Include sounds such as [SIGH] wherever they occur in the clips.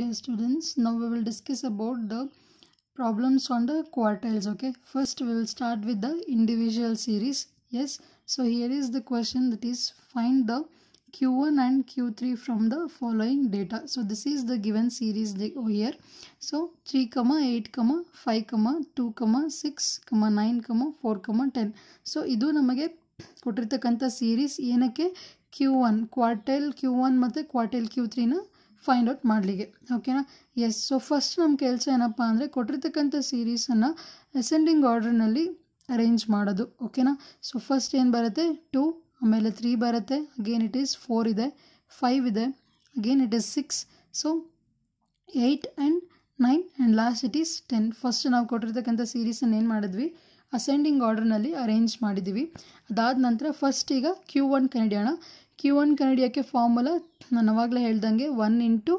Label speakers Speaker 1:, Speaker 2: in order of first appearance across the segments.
Speaker 1: dear students, now we will discuss about the problems on the quartiles okay. First we will start with the individual series. Yes, so here is the question that is find the Q1 and Q3 from the following data. So this is the given series here. So 3, 8, 5, 2, 6, 9, 4, 10. So idu namage ಕೊಟ್ಟಿರ್ತಕ್ಕಂಥ series ಏನಕ್ಕೆ Q one quartile Q one ಮತ್ತು quartile Q find out ಮಾಡಲಿಕ್ಕೆ ಓಕೆನಾ yes so first ನಮ್ಮ ಕೆಲಸ ಏನಪ್ಪ ಅಂದರೆ ಕೊಟ್ಟಿರ್ತಕ್ಕಂಥ ಸೀರೀಸನ್ನು ಅಸೆಂಡಿಂಗ್ ಆರ್ಡರ್ನಲ್ಲಿ ಅರೇಂಜ್ ಮಾಡೋದು ಓಕೆನಾ ಸೊ ಫಸ್ಟ್ ಏನು ಬರುತ್ತೆ ಟೂ ಆಮೇಲೆ ತ್ರೀ ಬರುತ್ತೆ ಅಗೇನ್ ಇಟ್ ಈಸ್ ಫೋರ್ ಇದೆ ಫೈವ್ ಇದೆ again it is six so eight and nine and last it is ten first ನಾವು ಕೊಟ್ಟಿರ್ತಕ್ಕಂಥ ಸೀರೀಸನ್ನು ಏನು ಮಾಡಿದ್ವಿ ಅಸೆಂಡಿಂಗ್ ಆರ್ಡರ್ನಲ್ಲಿ ಅರೇಂಜ್ ಮಾಡಿದ್ವಿ ಅದಾದ ನಂತರ ಫಸ್ಟ್ ಈಗ ಕ್ಯೂ ಒನ್ ಕನ್ನಡಿಯೋಣ ಕ್ಯೂ ಒನ್ ಕಂಡುಹಿಡಿಯೋಕ್ಕೆ ಫಾರ್ಮುಲಾ ನಾನು ಅವಾಗಲೇ ಹೇಳ್ದಂಗೆ one into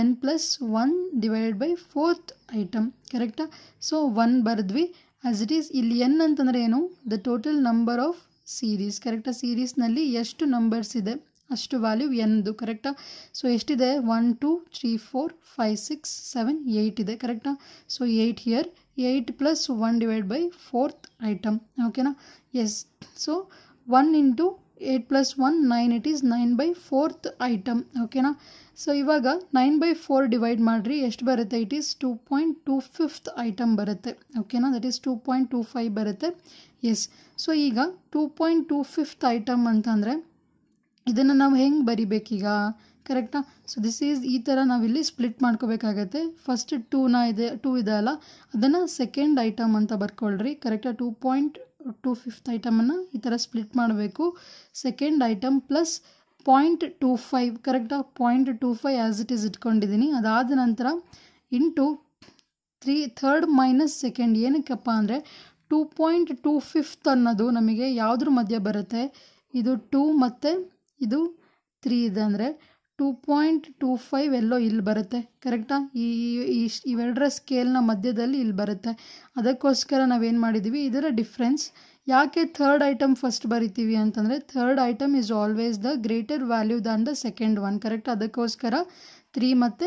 Speaker 1: N plus one divided by fourth item ಕರೆಕ್ಟಾ ಸೊ ಒನ್ ಬರೆದ್ವಿ ಆಸ್ ಇಟ್ ಈಸ್ ಇಲ್ಲಿ ಎನ್ ಅಂತಂದರೆ ಏನು the total number of series ಕರೆಕ್ಟಾ ಸೀರೀಸ್ನಲ್ಲಿ ಎಷ್ಟು ನಂಬರ್ಸ್ ಇದೆ ಅಷ್ಟು ವ್ಯಾಲ್ಯೂ ಎನ್ದು ಕರೆಕ್ಟಾ ಸೊ ಎಷ್ಟಿದೆ one two three four five six seven eight ಇದೆ ಕರೆಕ್ಟಾ so eight here eight plus one divide by fourth item ಓಕೆನಾ yes so one into eight plus one nine it is nine by fourth item ಓಕೆನಾ so ಇವಾಗ nine by four divide ಮಾಡಿರಿ ಎಷ್ಟು ಬರುತ್ತೆ it is two point two fifth item ಬರುತ್ತೆ ಓಕೆನಾ that is two point two five ಬರುತ್ತೆ yes so ಈಗ two point two fifth item ಅಂತಂದರೆ ಇದನ್ನು ನಾವು ಹೆಂಗೆ ಬರಿಬೇಕೀಗ ಕರೆಕ್ಟಾ ಸೊ ದಿಸ್ ಈಸ್ ಈ ಥರ ನಾವಿಲ್ಲಿ ಸ್ಪ್ಲಿಟ್ ಮಾಡ್ಕೋಬೇಕಾಗತ್ತೆ ಫಸ್ಟ್ ಟೂನ ಇದೆ ಟೂ ಇದೆ ಅಲ್ಲ ಅದನ್ನು ಸೆಕೆಂಡ್ ಐಟಮ್ ಅಂತ ಬರ್ಕೊಳ್ರಿ ಕರೆಕ್ಟಾ ಟೂ ಪಾಯಿಂಟ್ ಟು ಫಿಫ್ತ್ ಐಟಮನ್ನು ಈ ಥರ ಸ್ಪ್ಲಿಟ್ ಮಾಡಬೇಕು second item plus point two five ಕರೆಕ್ಟಾಗಿ point two five as it is ಇಟ್ಕೊಂಡಿದ್ದೀನಿ ಅದಾದ ನಂತರ into three third minus second ಏನಕ್ಕಪ್ಪ ಅಂದರೆ ಟೂ ಪಾಯಿಂಟ್ ಟೂ ಫಿಫ್ತ್ ಅನ್ನೋದು ನಮಗೆ ಯಾವುದ್ರ ಮಧ್ಯ ಬರುತ್ತೆ ಇದು ಟೂ ಮತ್ತು ಇದು ತ್ರೀ ಇದೆ ಅಂದರೆ ಟೂ ಪಾಯಿಂಟ್ ಟೂ ಫೈವ್ ಎಲ್ಲೋ ಇಲ್ಲಿ ಬರುತ್ತೆ ಕರೆಕ್ಟಾ ಈ ಇವೆರಡರ ಸ್ಕೇಲ್ನ ಮಧ್ಯದಲ್ಲಿ ಇಲ್ಲಿ ಬರುತ್ತೆ ಅದಕ್ಕೋಸ್ಕರ ನಾವೇನು ಮಾಡಿದ್ದೀವಿ ಇದರ ಡಿಫ್ರೆನ್ಸ್ ಯಾಕೆ ಥರ್ಡ್ ಐಟಮ್ ಫಸ್ಟ್ ಬರಿತೀವಿ ಅಂತಂದರೆ third item is always the greater value than the second one correct ಅದಕ್ಕೋಸ್ಕರ ತ್ರೀ ಮತ್ತು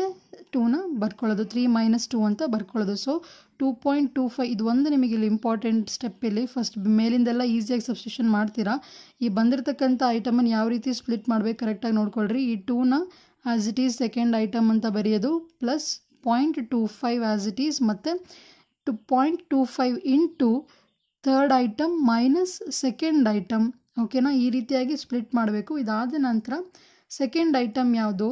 Speaker 1: ಟೂನ ಬರ್ಕೊಳ್ಳೋದು ತ್ರೀ ಮೈನಸ್ ಟೂ ಅಂತ ಬರ್ಕೊಳ್ಳೋದು so two point two five ಇದು ಒಂದು ನಿಮಗೆ ಇಲ್ಲಿ ಇಂಪಾರ್ಟೆಂಟ್ ಇಲ್ಲಿ ಫಸ್ಟ್ ಮೇಲಿಂದೆಲ್ಲ ಈಸಿಯಾಗಿ ಸಬ್ಸ್ಟ್ಯೂಷನ್ ಮಾಡ್ತೀರಾ ಈ ಬಂದಿರತಕ್ಕಂಥ ಐಟಮನ್ನು ಯಾವ ರೀತಿ ಸ್ಪ್ಲಿಟ್ ಮಾಡಬೇಕು ಕರೆಕ್ಟಾಗಿ ನೋಡ್ಕೊಳ್ರಿ ಈ ಟೂನ as it is second item ಅಂತ ಬರೆಯೋದು plus point two five as it is ಮತ್ತು two point two five into third item minus second item ಓಕೆನಾ ಈ ರೀತಿಯಾಗಿ ಸ್ಪ್ಲಿಟ್ ಮಾಡಬೇಕು ಇದಾದ ನಂತರ ಸೆಕೆಂಡ್ ಐಟಮ್ ಯಾವುದು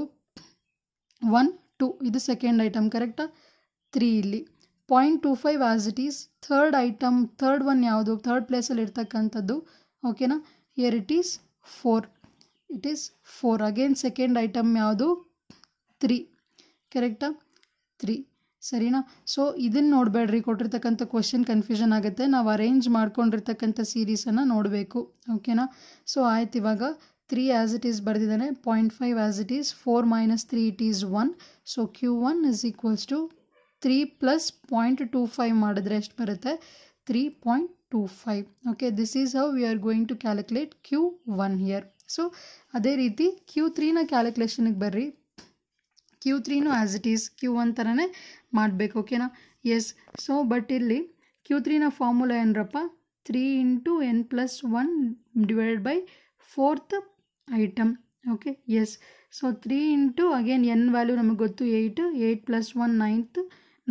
Speaker 1: ಒನ್ ಟು ಇದು ಸೆಕೆಂಡ್ ಐಟಮ್ ಕರೆಕ್ಟಾ ತ್ರೀ ಇಲ್ಲಿ point two five as it is third item third one ಯಾವುದು ಥರ್ಡ್ ಪ್ಲೇಸಲ್ಲಿ ಇರ್ತಕ್ಕಂಥದ್ದು ಓಕೆನಾ here it is four it is four again second item ಯಾವುದು ತ್ರೀ ಕರೆಕ್ಟಾ ತ್ರೀ ಸರಿನಾ ಸೊ ಇದನ್ನು ನೋಡಬೇಡ್ರಿ ಕೊಟ್ಟಿರ್ತಕ್ಕಂಥ ಕ್ವಶನ್ ಕನ್ಫ್ಯೂಷನ್ ಆಗುತ್ತೆ ನಾವು ಅರೇಂಜ್ ಮಾಡ್ಕೊಂಡಿರ್ತಕ್ಕಂಥ ಸೀರೀಸನ್ನು ನೋಡಬೇಕು ಓಕೆನಾ ಸೊ ಆಯ್ತು ಇವಾಗ ತ್ರೀ ಆ್ಯಸ್ ಇಟ್ ಈಸ್ ಬರೆದಿದ್ದಾನೆ point five as it is four minus three it is one so Q one is equals to three plus point two five ಮಾಡಿದ್ರೆ ಎಷ್ಟು ಬರುತ್ತೆ three point two five okay this is how we are going to calculate Q one here so ಅದೇ ರೀತಿ Q ತ್ರೀನ ಕ್ಯಾಲ್ಕುಲೇಷನ್ಗೆ ಬರ್ರಿ Q ತ್ರೀನು as it is Q one ಥರನೇ ಮಾಡಬೇಕು ಓಕೆನಾ ಎಸ್ ಸೊ ಬಟ್ ಇಲ್ಲಿ ಕ್ಯೂ ತ್ರೀನ ಫಾರ್ಮುಲಾ ಏನರಪ್ಪ three into N plus one divide by fourth item okay yes so three into again N value ನಮಗೆ ಗೊತ್ತು eight eight plus one ninth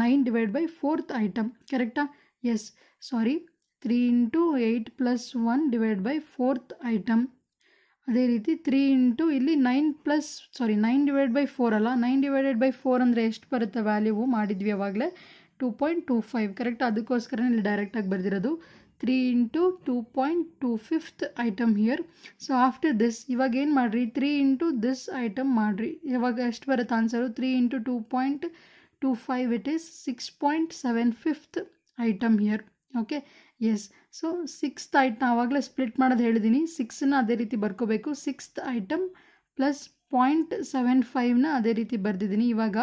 Speaker 1: nine divide by fourth item ಕರೆಕ್ಟಾ yes sorry three into eight plus one divide by fourth item ಅದೇ ರೀತಿ three into ಇಲ್ಲಿ nine plus sorry nine divide by four ಅಲ್ಲ nine divided by four ಅಂದರೆ ಎಷ್ಟು ಬರುತ್ತೆ value ಮಾಡಿದ್ವಿ ಅವಾಗಲೇ two point two five correct ಅದಕ್ಕೋಸ್ಕರ ಇಲ್ಲಿ ಡೈರೆಕ್ಟಾಗಿ ಬರೆದಿರೋದು three into two point two fifth item here so after this ಇವಾಗ ಏನು ಮಾಡಿರಿ ತ್ರೀ ಇಂಟು ದಿಸ್ ಐಟಮ್ ಮಾಡಿರಿ ಇವಾಗ ಎಷ್ಟು ಬರುತ್ತೆ answer three into two point two five it is six point seven fifth item here okay yes so sixth ನಾ ಆವಾಗಲೇ split ಮಾಡೋದು ಹೇಳಿದ್ದೀನಿ ಸಿಕ್ಸನ್ನ ಅದೇ ರೀತಿ ಬರ್ಕೋಬೇಕು sixth item plus point seven ಫೈವ್ನ ಅದೇ ರೀತಿ ಬರೆದಿದ್ದೀನಿ ಇವಾಗ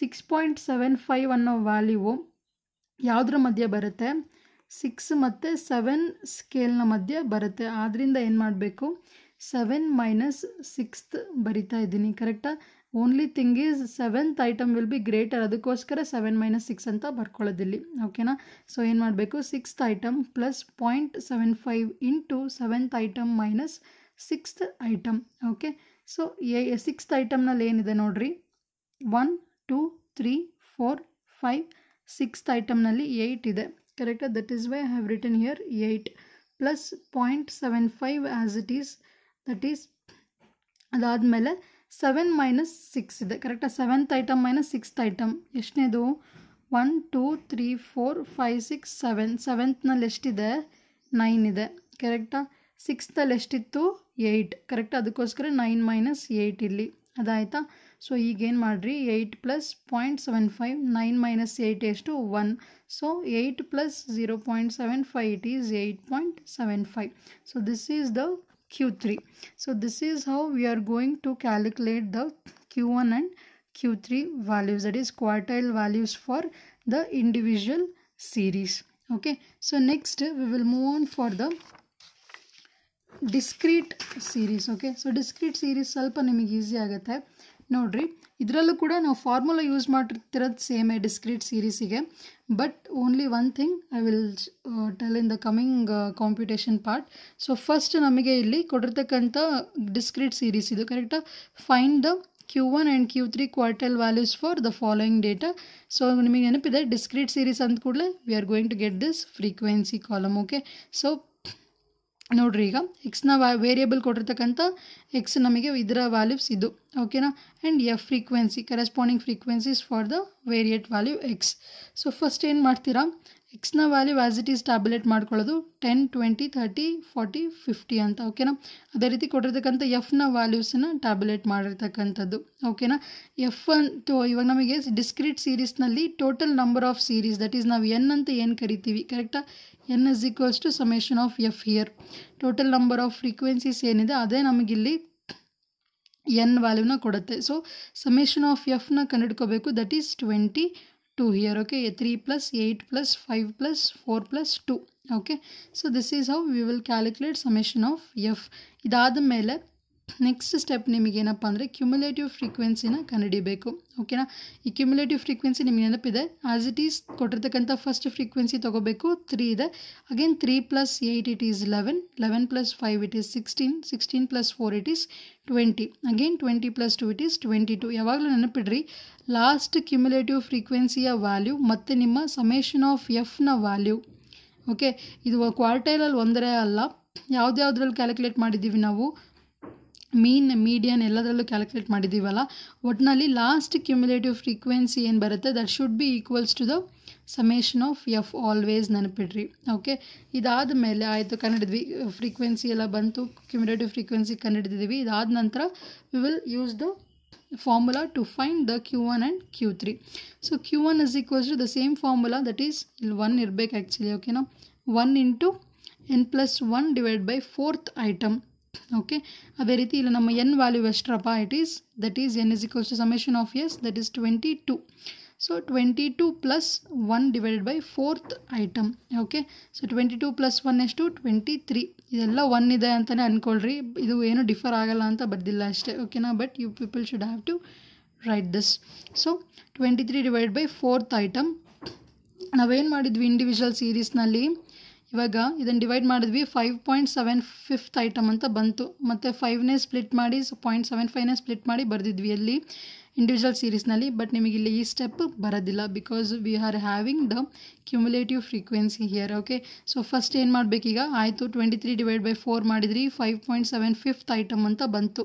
Speaker 1: ಸಿಕ್ಸ್ ಪಾಯಿಂಟ್ ಸೆವೆನ್ ಫೈವ್ ಅನ್ನೋ ವ್ಯಾಲ್ಯೂ ಯಾವುದ್ರ ಮಧ್ಯೆ ಬರುತ್ತೆ ಸಿಕ್ಸ್ ಮತ್ತು ಸೆವೆನ್ ಸ್ಕೇಲ್ನ ಮಧ್ಯೆ ಬರುತ್ತೆ ಆದ್ದರಿಂದ ಏನು ಮಾಡಬೇಕು ಸೆವೆನ್ ಮೈನಸ್ ಸಿಕ್ಸ್ತ್ ಬರಿತಾ ಇದ್ದೀನಿ ಕರೆಕ್ಟಾಗಿ only thing is seventh item will be greater ಅದಕ್ಕೋಸ್ಕರ ಸೆವೆನ್ ಮೈನಸ್ ಸಿಕ್ಸ್ ಅಂತ ಬರ್ಕೊಳ್ಳೋದಿಲ್ಲಿ ಓಕೆನಾ ಸೊ ಏನು ಮಾಡಬೇಕು sixth item plus point seven five into seventh item minus sixth item okay so a sixth ಐಟಮ್ನಲ್ಲಿ ಏನಿದೆ ನೋಡಿರಿ one two three four five sixth ಐಟಮ್ನಲ್ಲಿ ಏಯ್ಟ್ ಇದೆ ಕರೆಕ್ಟಾ that is why have written here eight plus point seven five as it is that is ಅದಾದಮೇಲೆ seven minus six ಇದೆ ಕರೆಕ್ಟಾಗಿ seventh item minus sixth item ಎಷ್ಟನೇದು one two three four five six seven ಸೆವೆಂತ್ನಲ್ಲಿ ಎಷ್ಟಿದೆ nine ಇದೆ ಕರೆಕ್ಟಾ ಸಿಕ್ಸ್ತಲ್ಲಿ ಎಷ್ಟಿತ್ತು ಏಯ್ಟ್ ಕರೆಕ್ಟ್ ಅದಕ್ಕೋಸ್ಕರ ನೈನ್ ಮೈನಸ್ ಏಯ್ಟ್ ಇಲ್ಲಿ ಅದಾಯಿತಾ ಸೊ ಈಗೇನು ಮಾಡಿರಿ eight plus point seven five nine minus eight ಎಷ್ಟು one so eight plus zero point seven five it is eight point seven five so this is the Q3. So this is how we are going to calculate the Q1 and Q3 values that is quartile values for the individual series. Okay. So next we will move on for the discrete series. Okay. So discrete series ಸ್ವಲ್ಪ ನಿಮಗೆ easy ಆಗುತ್ತೆ ನೋಡ್ರಿ ಇದರಲ್ಲೂ ಕೂಡ ನಾವು formula use ಮಾಡಿರ್ತಿರೋದು ಸೇಮೇ discrete ಸೀರೀಸಿಗೆ but only one thing I will tell in the coming competition part so first ನಮಗೆ ಇಲ್ಲಿ ಕೊಟ್ಟಿರ್ತಕ್ಕಂಥ ಡಿಸ್ಕ್ರೀಟ್ ಸೀರೀಸ್ ಇದು ಕರೆಕ್ಟಾ find the Q one and Q three quartile values for the following data so ನಿಮಗೆ ನೆನಪಿದೆ discrete series ಅಂದ ಕೂಡಲೇ we are going to get this frequency column okay so ನೋಡ್ರಿ ಈಗ ಎಕ್ಸ್ನ ವ್ಯಾ ವೇರಿಯೇಬಲ್ ಕೊಟ್ಟಿರ್ತಕ್ಕಂಥ ಎಕ್ಸ್ ನಮಗೆ ಇದರ ವ್ಯಾಲ್ಯೂಸ್ ಇದು ಓಕೆನಾ and F frequency corresponding frequencies for the variate value X so first ಏನು ಮಾಡ್ತೀರಾ ಎಕ್ಸ್ನ value was it is tabulate ಮಾಡ್ಕೊಳ್ಳೋದು ten twenty thirty forty fifty ಅಂತ ಓಕೆನಾ ಅದೇ ರೀತಿ ಕೊಟ್ಟಿರ್ತಕ್ಕಂಥ ಎಫ್ನ ವ್ಯಾಲ್ಯೂಸನ್ನ ಟ್ಯಾಬ್ಲೆಟ್ ಮಾಡಿರ್ತಕ್ಕಂಥದ್ದು ಓಕೆನಾ ಎಫ್ ಅಂತ ಇವಾಗ ನಮಗೆ ಡಿಸ್ಕ್ರೀಟ್ ಸೀರೀಸ್ನಲ್ಲಿ total number of series that is ನಾವು ಎನ್ ಅಂತ ಏನು ಕರಿತೀವಿ ಕರೆಕ್ಟಾ N is equals to summation of F here total number of frequencies ಏನಿದೆ ಅದೇ ನಮಗಿಲ್ಲಿ ಎನ್ ವ್ಯಾಲ್ಯೂನ ಕೊಡುತ್ತೆ ಸೊ ಸಮೇಷನ್ ಆಫ್ ಎಫ್ನ ಕಂಡುಹಿಡ್ಕೋಬೇಕು that is twenty 2 here okay 3 plus 8 plus 5 plus 4 plus 2 okay so this is how we will calculate summation of f ಇದಾದ mele. Next step ನಿಮಗೇನಪ್ಪ ಅಂದರೆ ಕ್ಯುಮುಲೇಟಿವ್ ಫ್ರೀಕ್ವೆನ್ಸಿನ ಕಂಡುಹಿಡಿಬೇಕು ಓಕೆನಾ ಈ ಕ್ಯುಮುಲೇಟಿವ್ ಫ್ರೀಕ್ವೆನ್ಸಿ ನಿಮಗೆ ನೆನಪಿದೆ ಆಸ್ ಇಟ್ ಈಸ್ ಕೊಟ್ಟಿರ್ತಕ್ಕಂಥ ಫಸ್ಟ್ ಫ್ರೀಕ್ವೆನ್ಸಿ ತೊಗೋಬೇಕು ತ್ರೀ ಇದೆ again three plus eight it is eleven eleven plus five it is sixteen sixteen plus four it is twenty again twenty plus two it is twenty two ಯಾವಾಗಲೂ ನೆನಪಿಡ್ರಿ last cumulative ಫ್ರೀಕ್ವೆನ್ಸಿಯ value ಮತ್ತು ನಿಮ್ಮ summation of ಎಫ್ನ value okay ಇದು ಕ್ವಾರ್ಟೈಲಲ್ಲಿ ಒಂದರೇ ಅಲ್ಲ ಯಾವುದ್ಯಾವ್ದ್ರಲ್ಲಿ calculate ಮಾಡಿದ್ದೀವಿ ನಾವು ಮೀನ್ ಮೀಡಿಯನ್ ಎಲ್ಲದರಲ್ಲೂ ಕ್ಯಾಲ್ಕುಲೇಟ್ ಮಾಡಿದ್ದೀವಲ್ಲ ಒಟ್ನಲ್ಲಿ ಲಾಸ್ಟ್ ಕ್ಯುಮ್ಯುಲೇಟಿವ್ ಫ್ರೀಕ್ವೆನ್ಸಿ ಏನು ಬರುತ್ತೆ that should be equals to the summation of F always ನೆನಪಿಡ್ರಿ ಓಕೆ ಇದಾದ ಮೇಲೆ ಆಯಿತು ಕಂಡಿದ್ವಿ ಫ್ರೀಕ್ವೆನ್ಸಿ ಎಲ್ಲ ಬಂತು ಕ್ಯುಮ್ಯುಲೇಟಿವ್ ಫ್ರೀಕ್ವೆನ್ಸಿ ಕಂಡಿಡಿದ್ದೀವಿ ಇದಾದ ನಂತರ we will use the formula to find the Q one and Q three so Q one is equals to the same formula that is ಇಲ್ಲಿ ಒನ್ ಇರಬೇಕು ಆ್ಯಕ್ಚುಲಿ ಓಕೆನಾ one into N plus one divide by fourth item okay ಅದೇ ರೀತಿ ಇಲ್ಲಿ ನಮ್ಮ N value ಎಷ್ಟ್ರಪ್ಪ it is that is N is equals to summation of S that is twenty two so twenty two plus one divided by fourth item okay so twenty two plus one ಎಷ್ಟು twenty three ಇದೆಲ್ಲ one ಇದೆ ಅಂತಲೇ ಅಂದ್ಕೊಳ್ರಿ ಇದು ಏನು differ ಆಗಲ್ಲ ಅಂತ ಬರ್ದಿಲ್ಲ ಅಷ್ಟೇ ಓಕೆನಾ but you people should have to write this so twenty three divide by fourth item ನಾವೇನು ಮಾಡಿದ್ವಿ ಇಂಡಿವಿಜುವಲ್ ಸೀರೀಸ್ನಲ್ಲಿ ಇವಾಗ ಇದನ್ನು ಡಿವೈಡ್ ಮಾಡಿದ್ವಿ five point seven fifth item ಅಂತ ಬಂತು ಮತ್ತು ಫೈವ್ನೇ ಸ್ಪ್ಲಿಟ್ ಮಾಡಿ ಸೊ ಪಾಯಿಂಟ್ ಸೆವೆನ್ ಫೈವ್ನೇ ಸ್ಪ್ಲಿಟ್ ಮಾಡಿ ಬರೆದಿದ್ವಿ ಅಲ್ಲಿ ಇಂಡಿವಿಜುವಲ್ ಸೀರೀಸ್ನಲ್ಲಿ ಬಟ್ ನಿಮಗೆ ಇಲ್ಲಿ ಈ ಸ್ಟೆಪ್ ಬರೋದಿಲ್ಲ because we are having the cumulative frequency here okay so first ಏನು ಮಾಡಬೇಕೀಗ ಆಯಿತು twenty three divide by four ಮಾಡಿದ್ರಿ five point seven fifth item ಅಂತ ಬಂತು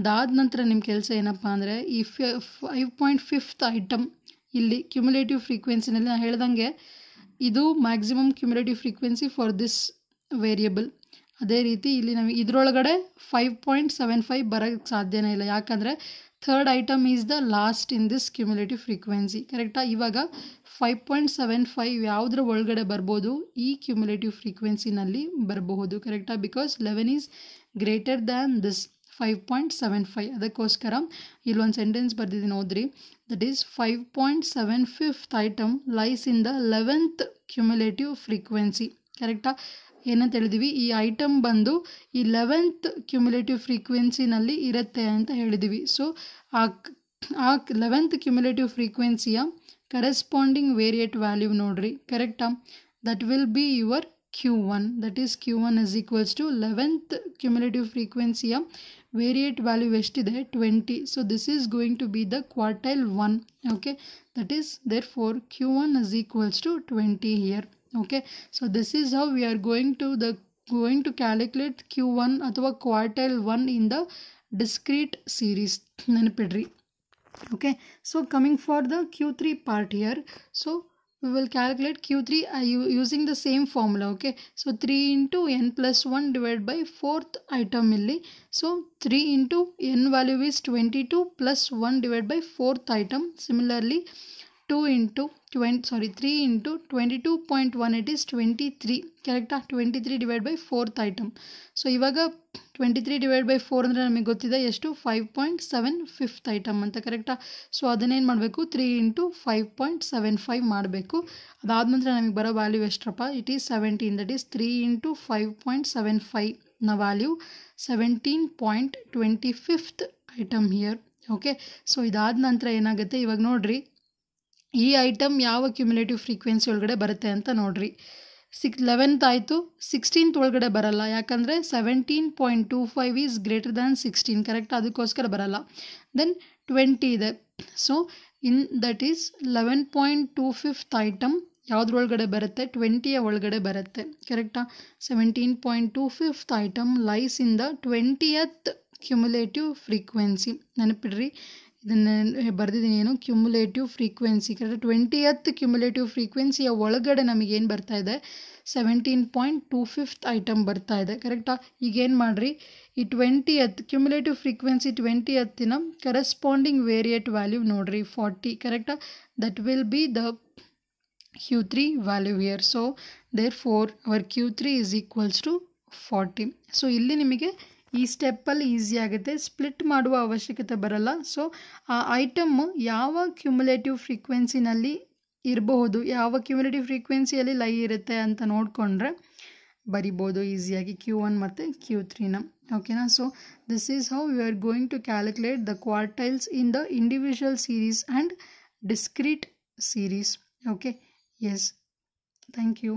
Speaker 1: ಅದಾದ ನಂತರ ನಿಮ್ಮ ಕೆಲಸ ಏನಪ್ಪ ಅಂದರೆ ಈ ಫೈವ್ ಪಾಯಿಂಟ್ ಫಿಫ್ತ್ ಐಟಮ್ ಇಲ್ಲಿ ಕ್ಯುಮುಲೇಟಿವ್ ಫ್ರೀಕ್ವೆನ್ಸಿನಲ್ಲಿ ನಾನು ಹೇಳ್ದಂಗೆ ಇದು maximum cumulative frequency for this variable ಅದೇ ರೀತಿ ಇಲ್ಲಿ ನಮಗೆ ಇದರೊಳಗಡೆ ಫೈವ್ ಪಾಯಿಂಟ್ ಸೆವೆನ್ ಫೈವ್ ಬರೋಕ್ಕೆ ಸಾಧ್ಯನೇ ಇಲ್ಲ ಯಾಕಂದರೆ third item is the last in this cumulative frequency ಕರೆಕ್ಟಾ ಇವಾಗ ಫೈವ್ ಪಾಯಿಂಟ್ ಸೆವೆನ್ ಫೈವ್ ಯಾವುದ್ರ ಒಳಗಡೆ ಬರ್ಬೋದು ಈ ಕ್ಯುಮ್ಯುಲೇಟಿವ್ ಫ್ರೀಕ್ವೆನ್ಸಿನಲ್ಲಿ ಬರಬಹುದು ಕರೆಕ್ಟಾ because eleven is greater than this five point seven five ಅದಕ್ಕೋಸ್ಕರ ಇಲ್ಲೊಂದು ಸೆಂಟೆನ್ಸ್ ಬರ್ದಿದ್ದೀನಿ ನೋಡ್ರಿ that is five point seven fifth item lies in the eleventh cumulative frequency ಕರೆಕ್ಟಾ ಏನಂತ ಹೇಳಿದೀವಿ ಈ ಐಟಮ್ ಬಂದು ಈ ಲೆವೆಂತ್ ಕ್ಯುಮ್ಯುಲೇಟಿವ್ ಫ್ರೀಕ್ವೆನ್ಸಿನಲ್ಲಿ ಇರುತ್ತೆ ಅಂತ ಹೇಳಿದ್ವಿ ಸೊ ಆ ಆ ಲೆವೆಂತ್ ಕ್ಯುಮ್ಯುಲೇಟಿವ್ ಫ್ರೀಕ್ವೆನ್ಸಿಯ ಕರೆಸ್ಪಾಂಡಿಂಗ್ ವೇರಿಯೇಟ್ ವ್ಯಾಲ್ಯೂ ನೋಡ್ರಿ ಕರೆಕ್ಟಾ that will be your Q one that is Q one is equals to eleventh cumulative ಫ್ರೀಕ್ವೆನ್ಸಿಯ variate value vestide 20 so this is going to be the quartile 1 okay that is therefore q1 is equals to 20 here okay so this is how we are going to the going to calculate q1 or quartile 1 in the discrete series [CLEARS THROAT] okay so coming for the q3 part here so we will calculate Q3 uh, using the same formula okay so 3 into n plus 1 divided by fourth item milli so 3 into n value is 22 plus 1 divided by fourth item similarly 2 into 20 sorry 3 into 22.1 it is 23 character ah? 23 divided by fourth item so ivaga twenty three divide by four ಅಂದರೆ ನಮಗೆ ಗೊತ್ತಿದೆ ಎಷ್ಟು five point seven fifth item ಅಂತ ಕರೆಕ್ಟಾ so ಅದನ್ನೇನು ಮಾಡಬೇಕು three into five point seven five ಮಾಡಬೇಕು ಅದಾದ ನಂತರ ನಮಗೆ ಬರೋ ವ್ಯಾಲ್ಯೂ ಎಷ್ಟ್ರಪ್ಪ it is seventeen that is three into five point seven ನ value seventeen point twenty fifth item here okay so ಇದಾದ ನಂತರ ಏನಾಗುತ್ತೆ ಇವಾಗ ನೋಡಿರಿ ಈ ಐಟಮ್ ಯಾವ ಕ್ಯುಮ್ಯುಲೇಟಿವ್ ಫ್ರೀಕ್ವೆನ್ಸಿ ಒಳಗಡೆ ಬರುತ್ತೆ ಅಂತ ನೋಡಿರಿ ಸಿಕ್ಸ್ ಲೆವೆಂತ್ ಆಯಿತು ಸಿಕ್ಸ್ಟೀನ್ತ್ ಒಳಗಡೆ ಬರಲ್ಲ ಯಾಕಂದರೆ seventeen point two five is greater than sixteen correct ಅದಕ್ಕೋಸ್ಕರ ಬರಲ್ಲ ದೆನ್ ಟ್ವೆಂಟಿ ಇದೆ so in that is eleven point two fifth item ಯಾವುದ್ರೊಳಗಡೆ ಬರುತ್ತೆ ಟ್ವೆಂಟಿಯ ಒಳಗಡೆ ಬರುತ್ತೆ ಕರೆಕ್ಟಾ seventeen point two fifth item lies in the twentieth cumulative frequency ನೆನಪಿಡ್ರಿ ಇದನ್ನು ಬರೆದಿದ್ದೀನಿ ಏನು ಕ್ಯುಮುಲೇಟಿವ್ ಫ್ರೀಕ್ವೆನ್ಸಿ ಕರೆಕ್ಟ್ ಎತ್ ಕ್ಯುಮುಲೇಟಿವ್ ಫ್ರೀಕ್ವೆನ್ಸಿಯ ಒಳಗಡೆ ನಮಗೇನು ಬರ್ತಾ ಇದೆ seventeen point two fifth item ಬರ್ತಾ ಇದೆ ಕರೆಕ್ಟಾ ಈಗೇನು ಮಾಡಿರಿ ಈ ಟ್ವೆಂಟಿ ಎತ್ ಕ್ಯುಮುಲೇಟಿವ್ ಫ್ರೀಕ್ವೆನ್ಸಿ ಟ್ವೆಂಟಿ ಎತ್ತಿನ ಕರೆಸ್ಪಾಂಡಿಂಗ್ ವೇರಿಯೇಟ್ ವ್ಯಾಲ್ಯೂ ನೋಡಿರಿ ಫಾರ್ಟಿ ಕರೆಕ್ಟಾ that will be the Q three value here so therefore our Q three is equals to forty so ಇಲ್ಲಿ ನಿಮಗೆ ಈ ಸ್ಟೆಪ್ಪಲ್ಲಿ ಈಸಿ ಆಗುತ್ತೆ ಸ್ಪ್ಲಿಟ್ ಮಾಡುವ ಅವಶ್ಯಕತೆ ಬರಲ್ಲ ಸೊ ಆ ಐಟಮ್ಮು ಯಾವ ಕ್ಯುಮುಲೇಟಿವ್ ಫ್ರೀಕ್ವೆನ್ಸಿನಲ್ಲಿ ಇರಬಹುದು ಯಾವ ಕ್ಯುಮುಲೇಟಿವ್ ಫ್ರೀಕ್ವೆನ್ಸಿಯಲ್ಲಿ ಲೈ ಇರುತ್ತೆ ಅಂತ ನೋಡಿಕೊಂಡ್ರೆ ಬರಿಬೋದು ಈಸಿಯಾಗಿ ಕ್ಯೂ ಒನ್ ಮತ್ತು ಕ್ಯೂ ತ್ರೀನ ಓಕೆನಾ so this is how you are going to calculate the quartiles in the individual series and discrete series okay yes thank you